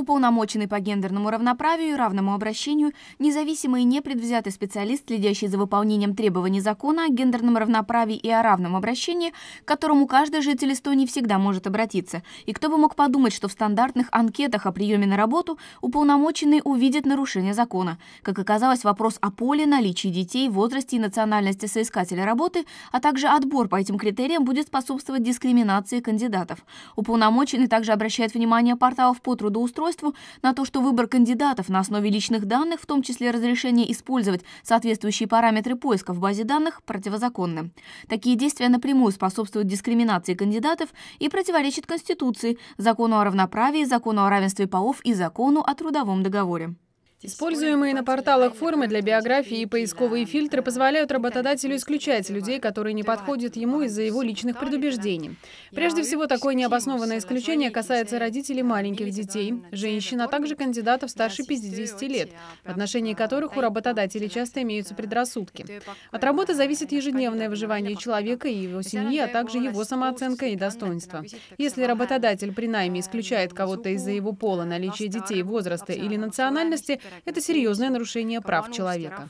уполномоченный по гендерному равноправию и равному обращению, независимый и непредвзятый специалист, следящий за выполнением требований закона о гендерном равноправии и о равном обращении, к которому каждый житель Эстонии всегда может обратиться. И кто бы мог подумать, что в стандартных анкетах о приеме на работу уполномоченный увидит нарушение закона. Как оказалось, вопрос о поле, наличии детей, возрасте и национальности соискателя работы, а также отбор по этим критериям будет способствовать дискриминации кандидатов. Уполномоченный также обращает внимание порталов по трудоустройству устройству на то, что выбор кандидатов на основе личных данных, в том числе разрешение использовать соответствующие параметры поиска в базе данных, противозаконны. Такие действия напрямую способствуют дискриминации кандидатов и противоречат Конституции, закону о равноправии, закону о равенстве полов и закону о трудовом договоре. Используемые на порталах формы для биографии и поисковые фильтры позволяют работодателю исключать людей, которые не подходят ему из-за его личных предубеждений. Прежде всего, такое необоснованное исключение касается родителей маленьких детей, женщин, а также кандидатов старше 50 лет, в отношении которых у работодателей часто имеются предрассудки. От работы зависит ежедневное выживание человека и его семьи, а также его самооценка и достоинство. Если работодатель при найме исключает кого-то из-за его пола, наличия детей, возраста или национальности, это серьезное нарушение прав человека.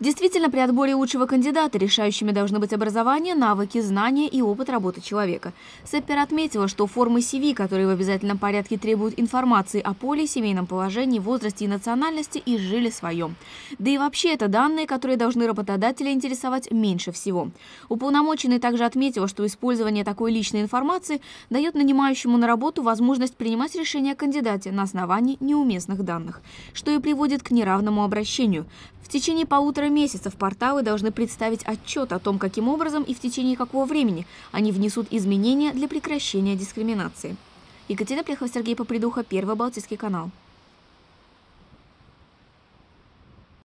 Действительно, при отборе лучшего кандидата решающими должны быть образование, навыки, знания и опыт работы человека. Сеппер отметила, что формы CV, которые в обязательном порядке требуют информации о поле, семейном положении, возрасте и национальности, и жили своем. Да и вообще это данные, которые должны работодателя интересовать меньше всего. Уполномоченный также отметила, что использование такой личной информации дает нанимающему на работу возможность принимать решения о кандидате на основании неуместных данных, что и при приводит к неравному обращению. В течение полутора месяцев порталы должны представить отчет о том, каким образом и в течение какого времени они внесут изменения для прекращения дискриминации. Екатерина Плехова, Сергей Попридуха, Первый Балтийский канал.